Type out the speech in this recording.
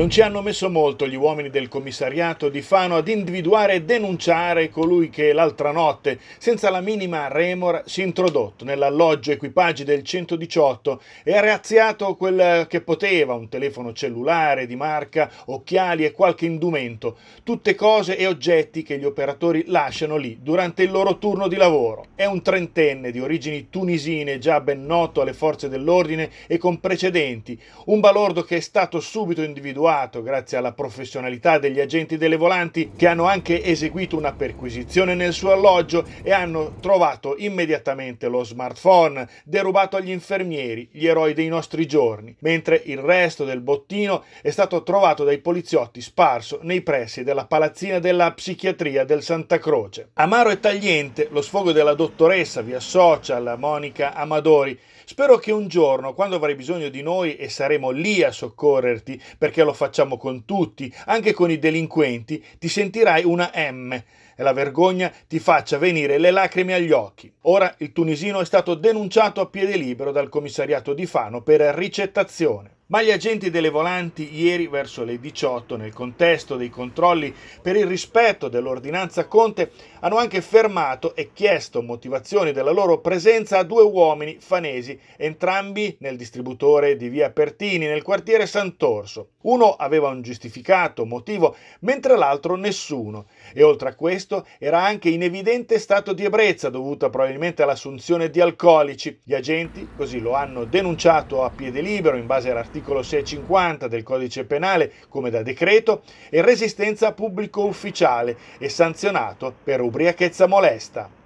Non ci hanno messo molto gli uomini del commissariato di Fano ad individuare e denunciare colui che l'altra notte, senza la minima remora, si è introdotto nell'alloggio equipaggi del 118 e ha razziato quel che poteva, un telefono cellulare di marca, occhiali e qualche indumento, tutte cose e oggetti che gli operatori lasciano lì durante il loro turno di lavoro. È un trentenne di origini tunisine, già ben noto alle forze dell'ordine e con precedenti, un balordo che è stato subito individuato individuato grazie alla professionalità degli agenti delle volanti che hanno anche eseguito una perquisizione nel suo alloggio e hanno trovato immediatamente lo smartphone derubato agli infermieri, gli eroi dei nostri giorni, mentre il resto del bottino è stato trovato dai poliziotti sparso nei pressi della palazzina della psichiatria del Santa Croce. Amaro e tagliente lo sfogo della dottoressa via social Monica Amadori. Spero che un giorno, quando avrai bisogno di noi e saremo lì a soccorrerti, perché lo facciamo con tutti, anche con i delinquenti, ti sentirai una M e la vergogna ti faccia venire le lacrime agli occhi. Ora il tunisino è stato denunciato a piede libero dal commissariato di Fano per ricettazione ma gli agenti delle volanti ieri verso le 18 nel contesto dei controlli per il rispetto dell'ordinanza Conte hanno anche fermato e chiesto motivazioni della loro presenza a due uomini fanesi, entrambi nel distributore di via Pertini nel quartiere Sant'Orso. Uno aveva un giustificato motivo, mentre l'altro nessuno e oltre a questo era anche in evidente stato di ebbrezza dovuta probabilmente all'assunzione di alcolici. Gli agenti così lo hanno denunciato a piede libero in base all'articolo l'articolo 650 del codice penale come da decreto e resistenza a pubblico ufficiale e sanzionato per ubriachezza molesta.